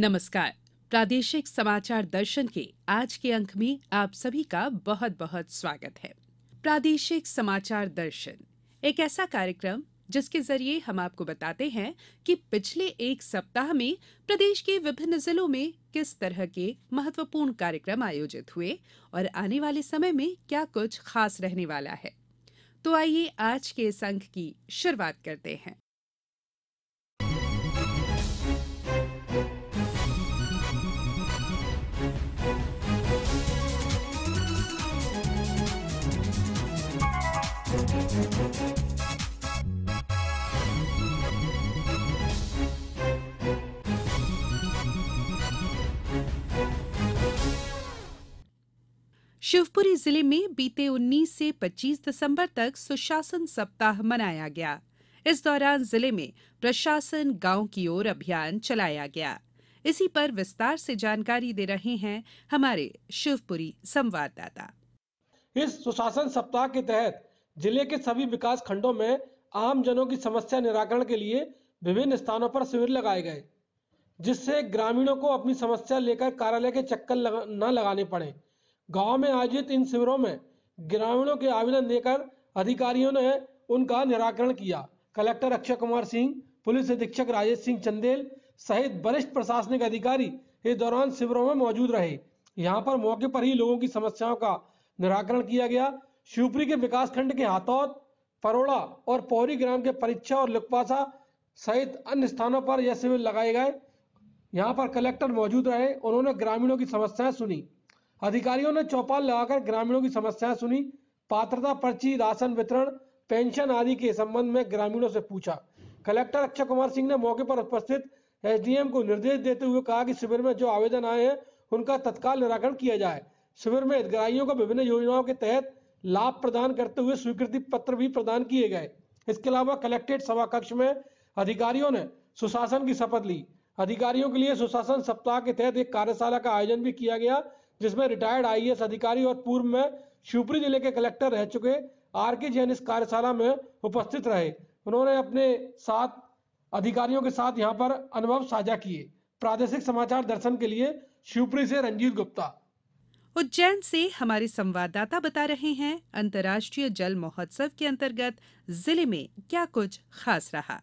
नमस्कार प्रादेशिक समाचार दर्शन के आज के अंक में आप सभी का बहुत बहुत स्वागत है प्रादेशिक समाचार दर्शन एक ऐसा कार्यक्रम जिसके जरिए हम आपको बताते हैं कि पिछले एक सप्ताह में प्रदेश के विभिन्न जिलों में किस तरह के महत्वपूर्ण कार्यक्रम आयोजित हुए और आने वाले समय में क्या कुछ खास रहने वाला है तो आइए आज के इस अंक की शुरुआत करते हैं शिवपुरी जिले में बीते 19 से 25 दिसंबर तक सुशासन सप्ताह मनाया गया इस दौरान जिले में प्रशासन गांव की ओर अभियान चलाया गया इसी पर विस्तार से जानकारी दे रहे हैं हमारे शिवपुरी संवाददाता इस सुशासन सप्ताह के तहत जिले के सभी विकास खंडों में आम जनों की समस्या निराकरण के लिए विभिन्न स्थानों पर शिविर लगाए गए जिससे ग्रामीणों को अपनी समस्या लेकर कार्यालय के चक्कर न लगाने पड़े गांव में आयोजित इन शिविरों में ग्रामीणों के आवेदन देकर अधिकारियों ने उनका निराकरण किया कलेक्टर अक्षय कुमार सिंह पुलिस अधीक्षक राजेश सिंह चंदेल सहित वरिष्ठ प्रशासनिक अधिकारी इस दौरान शिविरों में मौजूद रहे यहाँ पर मौके पर ही लोगों की समस्याओं का निराकरण किया गया शिवपुरी के विकासखंड के हाथौत परोड़ा और पौरी ग्राम के परीक्षा और लुकपासा सहित अन्य स्थानों पर यह शिविर लगाए गए यहाँ पर कलेक्टर मौजूद रहे उन्होंने ग्रामीणों की समस्याएं सुनी अधिकारियों ने चौपाल लगाकर ग्रामीणों की समस्याएं सुनी पात्रता पर्ची राशन वितरण पेंशन आदि के संबंध में ग्रामीणों से पूछा कलेक्टर अक्षय कुमार सिंह ने मौके पर उपस्थित एसडीएम को निर्देश देते हुए कहा कि शिविर में जो आवेदन आए हैं उनका तत्काल निराकरण किया जाए शिविर में हितग्राहियों को विभिन्न योजनाओं के तहत लाभ प्रदान करते हुए स्वीकृति पत्र भी प्रदान किए गए इसके अलावा कलेक्ट्रेट सभा कक्ष में अधिकारियों ने सुशासन की शपथ ली अधिकारियों के लिए सुशासन सप्ताह के तहत एक कार्यशाला का आयोजन भी किया गया जिसमें रिटायर्ड आईएएस अधिकारी और पूर्व में शिवपुरी जिले के कलेक्टर रह चुके आर के जैन इस कार्यशाला में उपस्थित रहे उन्होंने अपने साथ अधिकारियों के साथ यहाँ पर अनुभव साझा किए प्रादेशिक समाचार दर्शन के लिए शिवपुरी से रंजीत गुप्ता उज्जैन से हमारे संवाददाता बता रहे हैं अंतर्राष्ट्रीय जल महोत्सव के अंतर्गत जिले में क्या कुछ खास रहा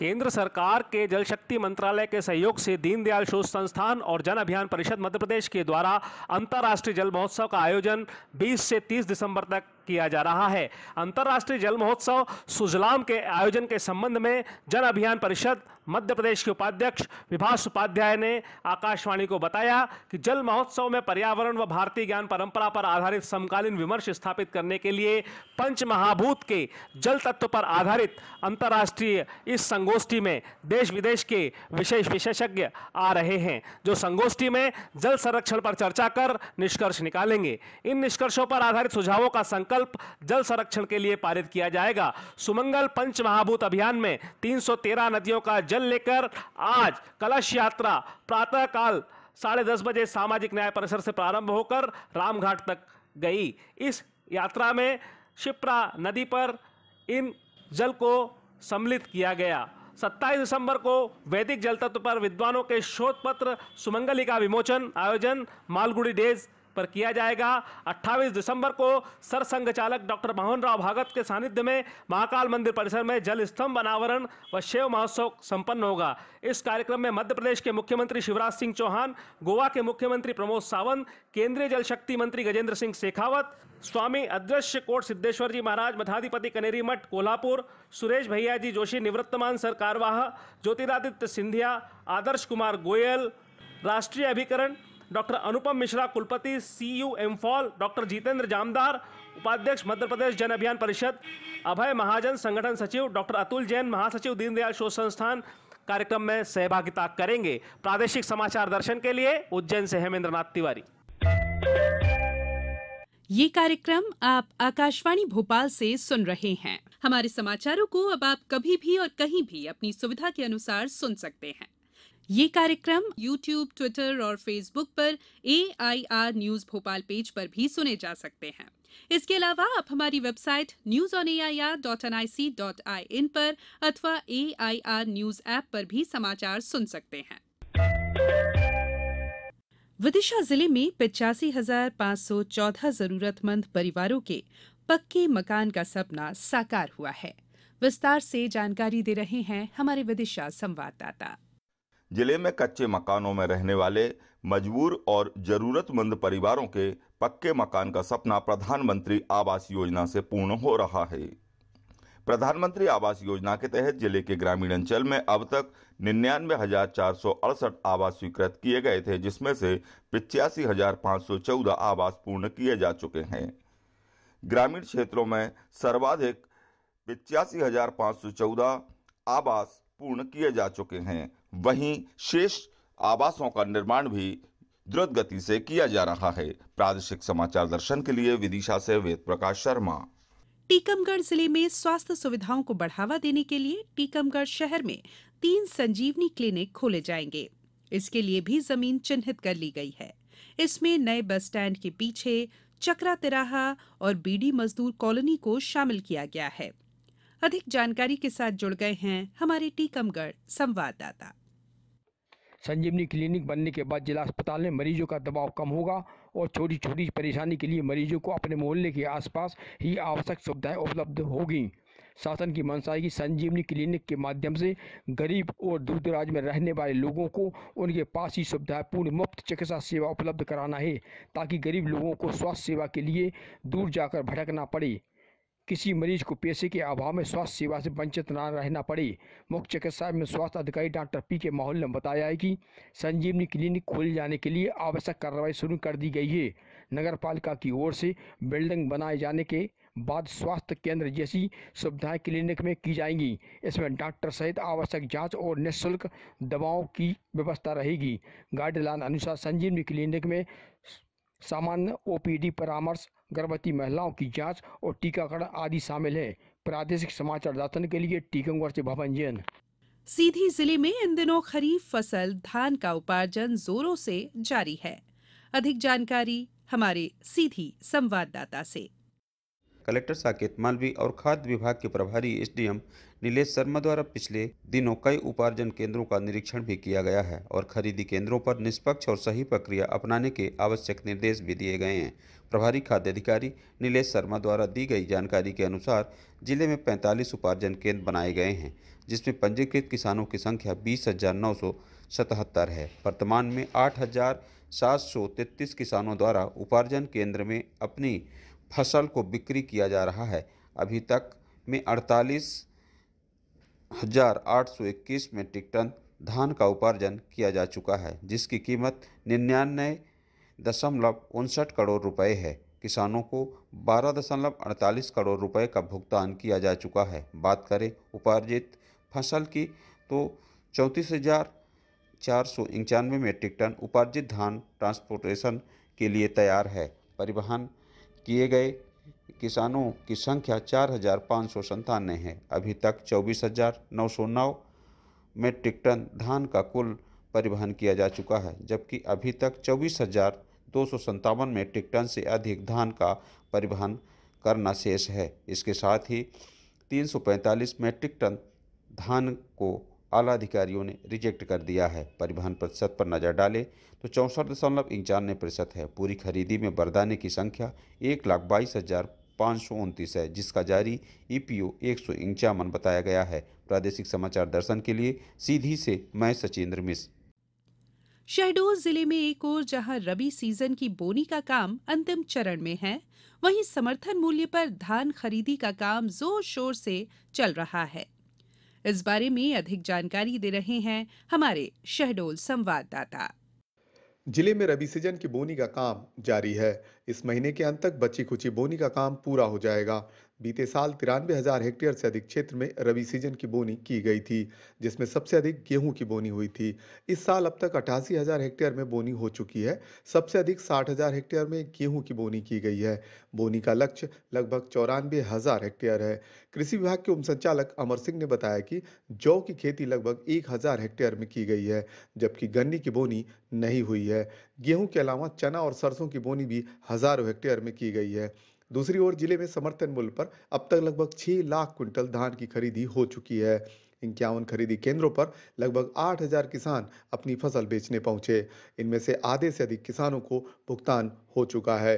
केंद्र सरकार के जल शक्ति मंत्रालय के सहयोग से दीनदयाल शोध संस्थान और जन अभियान परिषद मध्य प्रदेश के द्वारा अंतर्राष्ट्रीय जल महोत्सव का आयोजन 20 से 30 दिसंबर तक किया जा रहा है अंतर्राष्ट्रीय जल महोत्सव सुजलाम के आयोजन के संबंध में जन अभियान परिषद मध्य प्रदेश के उपाध्यक्ष विभाष उपाध्याय ने आकाशवाणी को बताया कि जल महोत्सव में पर्यावरण व भारतीय ज्ञान परंपरा पर आधारित समकालीन विमर्श स्थापित करने के लिए पंच महाभूत के जल तत्व पर आधारित अंतर्राष्ट्रीय इस संगोष्ठी में देश विदेश के विशेष विशेषज्ञ आ रहे हैं जो संगोष्ठी में जल संरक्षण पर चर्चा कर निष्कर्ष निकालेंगे इन निष्कर्षों पर आधारित सुझावों का संकल्प जल संरक्षण के लिए पारित किया जाएगा सुमंगल पंच महाभूत अभियान में 313 नदियों का जल जल लेकर आज कलश यात्रा प्रातःकाल साढ़े दस बजे सामाजिक न्याय परिसर से प्रारंभ होकर रामघाट तक गई इस यात्रा में शिप्रा नदी पर इन जल को सम्मिलित किया गया 27 दिसंबर को वैदिक जल तत्व पर विद्वानों के शोध पत्र सुमंगली का विमोचन आयोजन मालगुड़ी डेज पर किया जाएगा 28 दिसंबर को सरसंघ चालक डॉक्टर मोहन राव भागत के सानिध्य में महाकाल मंदिर परिसर में जल स्तंभ अनावरण व शिव महोत्सव संपन्न होगा इस कार्यक्रम में मध्य प्रदेश के मुख्यमंत्री शिवराज सिंह चौहान गोवा के मुख्यमंत्री प्रमोद सावंत केंद्रीय जल शक्ति मंत्री गजेंद्र सिंह शेखावत स्वामी अदृश्य कोट सिद्धेश्वर जी महाराज मठाधिपति कनेरी मठ कोल्हापुर सुरेश भैया जी जोशी निवृत्तमान सर कारवाह ज्योतिरादित्य सिंधिया आदर्श कुमार गोयल राष्ट्रीय अभिकरण डॉक्टर अनुपम मिश्रा कुलपति सी यू एम फॉल डॉक्टर जितेंद्र जामदार उपाध्यक्ष मध्य प्रदेश जन अभियान परिषद अभय महाजन संगठन सचिव डॉक्टर अतुल जैन महासचिव दीनदयाल शोध संस्थान कार्यक्रम में सहभागिता करेंगे प्रादेशिक समाचार दर्शन के लिए उज्जैन से हेमेंद्र नाथ तिवारी ये कार्यक्रम आप आकाशवाणी भोपाल से सुन रहे हैं हमारे समाचारों को अब आप कभी भी और कहीं भी अपनी सुविधा के अनुसार सुन सकते हैं ये कार्यक्रम YouTube, ट्विटर और फेसबुक पर आर न्यूज भोपाल पेज पर भी सुने जा सकते हैं इसके अलावा आप हमारी website news on A I R dot N I C dot I in पर अथवा A I R news app पर भी समाचार सुन सकते हैं विदिशा जिले में पिचासी हजार पाँच सौ चौदह जरूरतमंद परिवारों के पक्के मकान का सपना साकार हुआ है विस्तार से जानकारी दे रहे हैं हमारे विदिशा संवाददाता जिले में कच्चे मकानों में रहने वाले मजबूर और ज़रूरतमंद परिवारों के पक्के मकान का सपना प्रधानमंत्री आवास योजना से पूर्ण हो रहा है प्रधानमंत्री आवास योजना के तहत जिले के ग्रामीण अंचल में अब तक निन्यानवे हजार चार सौ अड़सठ आवास स्वीकृत किए गए थे जिसमें से पिचासी हजार पाँच सौ चौदह आवास पूर्ण किए जा चुके हैं ग्रामीण क्षेत्रों में सर्वाधिक पिचासी हजार पाँच सौ चौदह आवास पूर्ण किए जा चुके हैं वहीं शेष आवासों का निर्माण भी द्रुत गति से किया जा रहा है प्रादेशिक समाचार दर्शन के लिए विदिशा से वेद प्रकाश शर्मा टीकमगढ़ जिले में स्वास्थ्य सुविधाओं को बढ़ावा देने के लिए टीकमगढ़ शहर में तीन संजीवनी क्लिनिक खोले जाएंगे इसके लिए भी जमीन चिन्हित कर ली गई है इसमें नए बस स्टैंड के पीछे चक्रा तिराहा और बीडी मजदूर कॉलोनी को शामिल किया गया है अधिक जानकारी के साथ जुड़ गए हैं हमारे टीकमगढ़ संवाददाता संजीवनी क्लिनिक बनने के बाद जिला अस्पताल में मरीजों का दबाव कम होगा और छोटी छोटी परेशानी के लिए मरीजों को अपने मोहल्ले के आसपास ही आवश्यक सुविधाएं उपलब्ध होगी शासन की मंशा है कि संजीवनी क्लिनिक के माध्यम से गरीब और दूर दराज में रहने वाले लोगों को उनके पास ही पूर्ण मुफ्त चिकित्सा सेवा उपलब्ध कराना है ताकि गरीब लोगों को स्वास्थ्य सेवा के लिए दूर जाकर भटकना पड़े किसी मरीज को पैसे के अभाव में स्वास्थ्य सेवा से वंचित न रहना पड़े मुख्य चिकित्सा में स्वास्थ्य अधिकारी डॉक्टर पी के माहौल ने बताया है कि संजीवनी क्लिनिक खोले जाने के लिए आवश्यक कार्रवाई शुरू कर दी गई है नगर पालिका की ओर से बिल्डिंग बनाए जाने के बाद स्वास्थ्य केंद्र जैसी सुविधाएं क्लिनिक में की जाएंगी इसमें डॉक्टर सहित आवश्यक जांच और निःशुल्क दवाओं की व्यवस्था रहेगी गाइडलाइन अनुसार संजीवनी क्लिनिक में सामान्य ओपीडी परामर्श गर्भवती महिलाओं की जांच और टीकाकरण आदि शामिल है प्रादेशिक समाचार दातन के लिए टीकमगढ़ ऐसी भवन जैन सीधी जिले में इन दिनों खरीफ फसल धान का उपार्जन जोरों से जारी है अधिक जानकारी हमारे सीधी संवाददाता से कलेक्टर साकेत मालवी और खाद्य विभाग के प्रभारी एसडीएम नीलेश शर्मा द्वारा पिछले दिनों कई उपार्जन केंद्रों का निरीक्षण भी किया गया है और खरीदी केंद्रों पर निष्पक्ष और सही प्रक्रिया अपनाने के आवश्यक निर्देश भी दिए गए हैं प्रभारी खाद्य अधिकारी नीलेश शर्मा द्वारा दी गई जानकारी के अनुसार जिले में 45 उपार्जन केंद्र बनाए गए हैं जिसमें पंजीकृत किसानों की संख्या बीस है वर्तमान में आठ किसानों द्वारा उपार्जन केंद्र में अपनी फसल को बिक्री किया जा रहा है अभी तक में अड़तालीस हजार आठ सौ इक्कीस मेट्रिक टन धान का उपार्जन किया जा चुका है जिसकी कीमत निन्यानवे दशमलव उनसठ करोड़ रुपए है किसानों को बारह दशमलव अड़तालीस करोड़ रुपए का भुगतान किया जा चुका है बात करें उपार्जित फसल की तो चौंतीस हजार चार सौ इक्यानवे मेट्रिक टन उपार्जित धान ट्रांसपोर्टेशन के लिए तैयार है परिवहन किए गए किसानों की संख्या चार हजार पाँच सौ संतानवे है अभी तक चौबीस हजार नौ सौ नौ मेट्रिक टन धान का कुल परिवहन किया जा चुका है जबकि अभी तक चौबीस हजार दो सौ संतावन मेट्रिक टन से अधिक धान का परिवहन करना शेष है इसके साथ ही तीन सौ पैंतालीस मेट्रिक टन धान को आला अधिकारियों ने रिजेक्ट कर दिया है परिवहन प्रतिशत पर नज़र डालें तो चौंसठ दशमलव इक्यानवे प्रतिशत है पूरी खरीदी में बरदाने की संख्या एक लाख बाईस हज़ार पाँच सौ उनतीस है जिसका जारी ई पी ओ एक सौ इंचावन बताया गया है प्रादेशिक समाचार दर्शन के लिए सीधी से मैं सचिंद्र मिश्र शहडोल जिले में एक ओर जहां रबी सीजन की बोनी का काम अंतिम चरण में है वहीं समर्थन मूल्य पर धान खरीदी का काम जोर शोर से चल रहा है इस बारे में अधिक जानकारी दे रहे हैं हमारे शहडोल संवाददाता जिले में रबी सीजन की बोनी का काम जारी है इस महीने के अंत तक बची खुची बोनी का काम पूरा हो जाएगा बीते साल तिरानवे हजार हेक्टेयर से अधिक क्षेत्र में रबी सीजन की बोनी की गई थी जिसमें सबसे अधिक गेहूं की बोनी हुई थी इस साल अब तक अठासी हजार हेक्टेयर में बोनी हो चुकी है सबसे अधिक साठ हजार हेक्टेयर में गेहूं की बोनी की गई है बोनी का लक्ष्य लगभग चौरानवे हजार हेक्टेयर है कृषि विभाग के उपसंचालक अमर सिंह ने बताया कि जौ की खेती लगभग एक हजार हेक्टेयर में की गई है जबकि गन्ने की बोनी नहीं हुई है गेहूं के अलावा चना और सरसों की बोनी भी हजारों हेक्टेयर में की गई है दूसरी ओर जिले में समर्थन मूल्य पर अब तक लगभग छह लाख क्विंटल धान की खरीदी हो चुकी है इक्यावन खरीदी केंद्रों पर लगभग आठ हजार किसान अपनी फसल बेचने पहुंचे इनमें से आधे से अधिक किसानों को भुगतान हो चुका है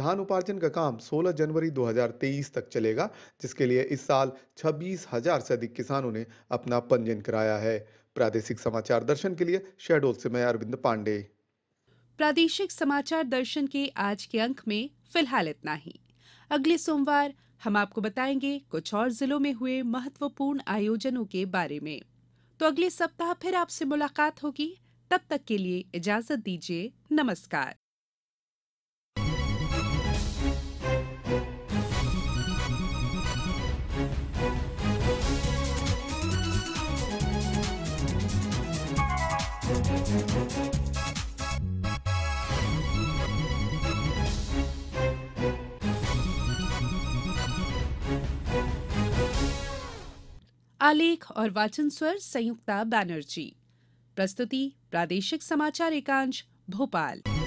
धान उपार्जन का काम 16 जनवरी 2023 तक चलेगा जिसके लिए इस साल छब्बीस हजार से अधिक किसानों ने अपना पंजीयन कराया है प्रादेशिक समाचार दर्शन के लिए शहडोल से मैं अरविंद पांडे प्रादेशिक समाचार दर्शन के आज के अंक में फिलहाल इतना ही अगले सोमवार हम आपको बताएंगे कुछ और जिलों में हुए महत्वपूर्ण आयोजनों के बारे में तो अगले सप्ताह फिर आपसे मुलाकात होगी तब तक के लिए इजाजत दीजिए नमस्कार आलेख और वाचन स्वर संयुक्ता बैनर्जी प्रस्तुति प्रादेशिक समाचार एकांश भोपाल